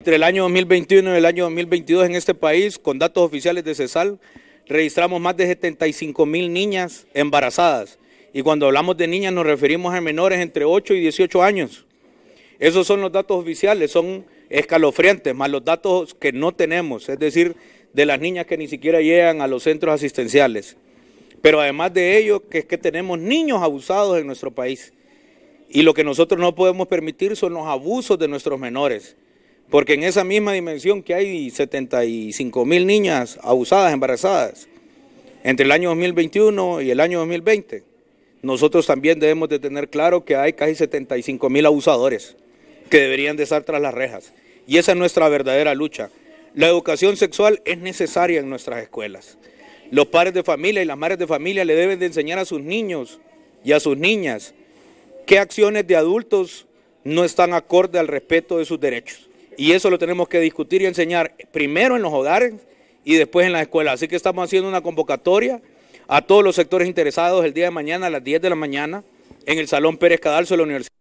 Entre el año 2021 y el año 2022 en este país, con datos oficiales de CESAL, registramos más de 75 mil niñas embarazadas. Y cuando hablamos de niñas nos referimos a menores entre 8 y 18 años. Esos son los datos oficiales, son escalofriantes, más los datos que no tenemos, es decir, de las niñas que ni siquiera llegan a los centros asistenciales. Pero además de ello, que es que tenemos niños abusados en nuestro país. Y lo que nosotros no podemos permitir son los abusos de nuestros menores. Porque en esa misma dimensión que hay 75 mil niñas abusadas, embarazadas, entre el año 2021 y el año 2020, nosotros también debemos de tener claro que hay casi 75 mil abusadores que deberían de estar tras las rejas. Y esa es nuestra verdadera lucha. La educación sexual es necesaria en nuestras escuelas. Los padres de familia y las madres de familia le deben de enseñar a sus niños y a sus niñas qué acciones de adultos no están acorde al respeto de sus derechos. Y eso lo tenemos que discutir y enseñar primero en los hogares y después en las escuelas. Así que estamos haciendo una convocatoria a todos los sectores interesados el día de mañana a las 10 de la mañana en el Salón Pérez Cadalso de la Universidad.